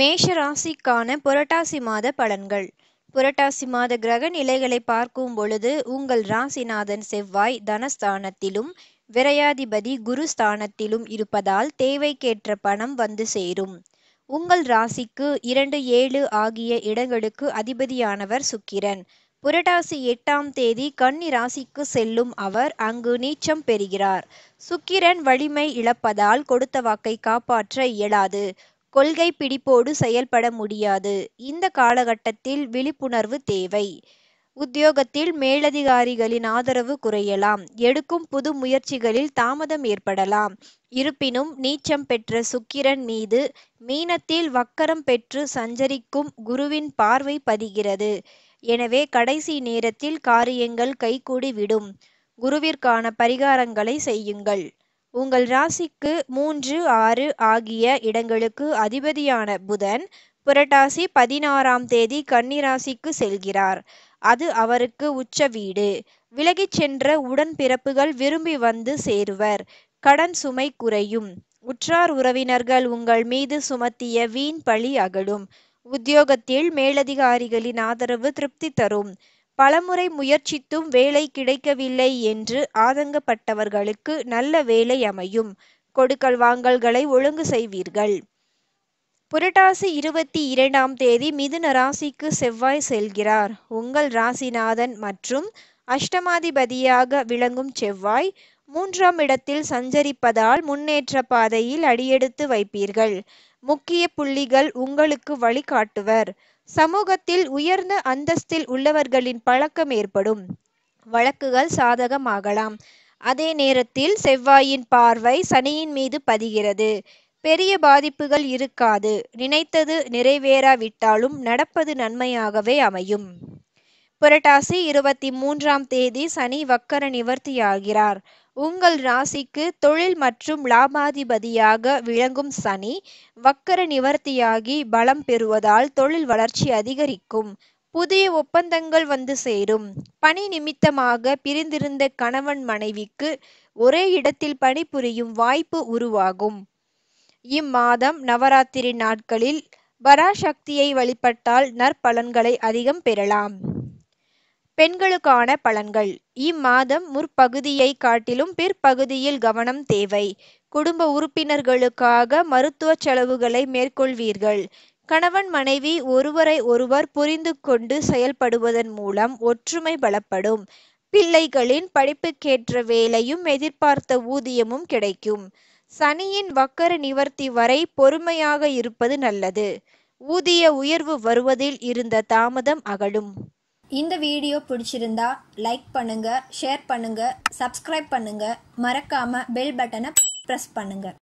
மேஷ ராசிக்கான புரட்டாசி மாத பலன்கள் புரட்டாசி மாத கிரக நிலைகளை பார்க்கும் பொழுது உங்கள் ராசிநாதன் செவ்வாய் தனஸ்தானத்திலும் விரையாதிபதி குரு ஸ்தானத்திலும் இருப்பதால் தேவைக்கேற்ற பணம் வந்து சேரும் உங்கள் ராசிக்கு இரண்டு ஏழு ஆகிய இடங்களுக்கு அதிபதியானவர் சுக்கிரன் புரட்டாசி எட்டாம் தேதி கன்னி ராசிக்கு செல்லும் அவர் அங்கு நீச்சம் பெறுகிறார் சுக்கிரன் வலிமை இழப்பதால் கொடுத்த வாக்கை காப்பாற்ற இயலாது கொள்கை பிடிப்போடு செயல்பட முடியாது இந்த காலகட்டத்தில் விழிப்புணர்வு தேவை உத்தியோகத்தில் மேலதிகாரிகளின் ஆதரவு குறையலாம் எடுக்கும் புது முயற்சிகளில் தாமதம் ஏற்படலாம் இருப்பினும் நீச்சம் பெற்ற சுக்கிரன் மீது மீனத்தில் வக்கரம் பெற்று சஞ்சரிக்கும் குருவின் பார்வை பதிகிறது எனவே கடைசி நேரத்தில் காரியங்கள் கைகூடி விடும் குருவிற்கான பரிகாரங்களை செய்யுங்கள் உங்கள் ராசிக்கு மூன்று ஆறு ஆகிய இடங்களுக்கு அதிபதியான புதன் புரட்டாசி பதினாறாம் தேதி கன்னிராசிக்கு செல்கிறார் அது அவருக்கு உச்ச வீடு விலகிச் சென்ற உடன் பிறப்புகள் விரும்பி வந்து சேருவர் கடன் சுமை குறையும் உற்றார் உறவினர்கள் உங்கள் மீது சுமத்திய வீண் பழி அகலும் உத்தியோகத்தில் மேலதிகாரிகளின் ஆதரவு திருப்தி தரும் பலமுறை முயற்சித்தும் வேலை கிடைக்கவில்லை என்று ஆதங்கப்பட்டவர்களுக்கு நல்ல வேலை அமையும் கொடுக்கல் வாங்கல்களை ஒழுங்கு செய்வீர்கள் புரட்டாசி இருபத்தி இரண்டாம் தேதி மிதுன ராசிக்கு செவ்வாய் செல்கிறார் உங்கள் ராசிநாதன் மற்றும் அஷ்டமாதிபதியாக விளங்கும் செவ்வாய் மூன்றாம் இடத்தில் சஞ்சரிப்பதால் முன்னேற்ற பாதையில் அடியெடுத்து வைப்பீர்கள் முக்கிய புள்ளிகள் உங்களுக்கு வழிகாட்டுவர் சமூகத்தில் உயர்ந்த அந்தஸ்தில் உள்ளவர்களின் பழக்கம் ஏற்படும் வழக்குகள் சாதகமாகலாம் அதே நேரத்தில் செவ்வாயின் பார்வை சனியின் மீது பதிகிறது பெரிய பாதிப்புகள் இருக்காது நினைத்தது நிறைவேறாவிட்டாலும் நடப்பது நன்மையாகவே அமையும் புரட்டாசி இருபத்தி மூன்றாம் தேதி சனி வக்கர நிவர்த்தியாகிறார் உங்கள் ராசிக்கு தொழில் மற்றும் லாபாதிபதியாக விளங்கும் சனி வக்கர நிவர்த்தியாகி பலம் பெறுவதால் தொழில் வளர்ச்சி அதிகரிக்கும் புதிய ஒப்பந்தங்கள் வந்து சேரும் பணி நிமித்தமாக பிரிந்திருந்த கணவன் மனைவிக்கு ஒரே இடத்தில் பணிபுரியும் வாய்ப்பு உருவாகும் இம்மாதம் நவராத்திரி நாட்களில் பராசக்தியை வழிபட்டால் நற்பலன்களை அதிகம் பெறலாம் பெண்களுக்கான பலன்கள் இம்மாதம் முற்பகுதியை காட்டிலும் பிற்பகுதியில் கவனம் தேவை குடும்ப உறுப்பினர்களுக்காக மருத்துவ செலவுகளை மேற்கொள்வீர்கள் கணவன் மனைவி ஒருவரை ஒருவர் புரிந்து கொண்டு செயல்படுவதன் மூலம் ஒற்றுமை பலப்படும் பிள்ளைகளின் படிப்புக்கேற்ற வேலையும் எதிர்பார்த்த ஊதியமும் கிடைக்கும் சனியின் வக்கர நிவர்த்தி வரை பொறுமையாக இருப்பது நல்லது ஊதிய உயர்வு வருவதில் இருந்த தாமதம் அகலும் இந்த வீடியோ பிடிச்சிருந்தா லைக் பண்ணுங்கள் ஷேர் பண்ணுங்கள் சப்ஸ்கிரைப் பண்ணுங்கள் மறக்காமல் பெல் பட்டனை ப்ரெஸ் பண்ணுங்கள்